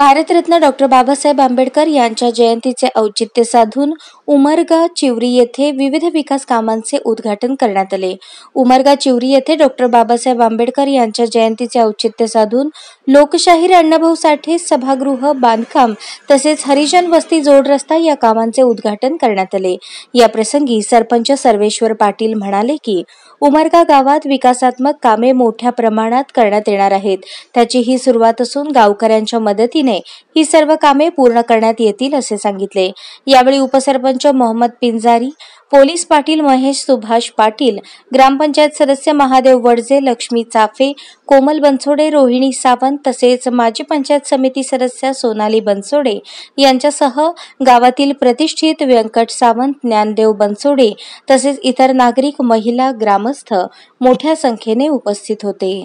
Bharat Ratna doctor Babasaheb Ambedkar यांच्या जयंतीचे औचित्य साधून उमरगा चिवरी येथे विविध विकास कामांचे उद्घाटन करण्यात आले उमरगा चिवरी येथे डॉक्टर बाबासाहेब आंबेडकर यांच्या जयंतीचे औचित्य साधून लोकशाहीर अण्णाभाऊ साठे सभागृह बांधकाम तसेच हरिजन वस्ती जोड रस्ता या कामांचे उद्घाटन करण्यात आले या प्रसंगी सरपंच सर्वेश्वर पाटील म्हणाले की उमरगा गावात विकासात्मक कामे मोठ्या प्रमाणात करण्यात येणार आहेत त्याची ही सुरुवात असून गावकऱ्यांच्या मदतीने मदतीने ही सर्व कामे पूर्ण करण्यात येतील असे सांगितले यावेळी उपसरपंच मोहम्मद पिंजारी पोलीस पाटील महेश सुभाष पाटील ग्रामपंचायत सदस्य महादेव वडजे लक्ष्मी चाफे कोमल बनसोडे रोहिणी सावंत तसेच माजी पंचायत समिती सदस्य सोनाली बनसोडे यांच्यासह गावातील प्रतिष्ठित व्यंकट सावंत ज्ञानदेव बनसोडे तसेच इतर नागरिक महिला ग्रामस्थ मोठ्या संख्येने उपस्थित होते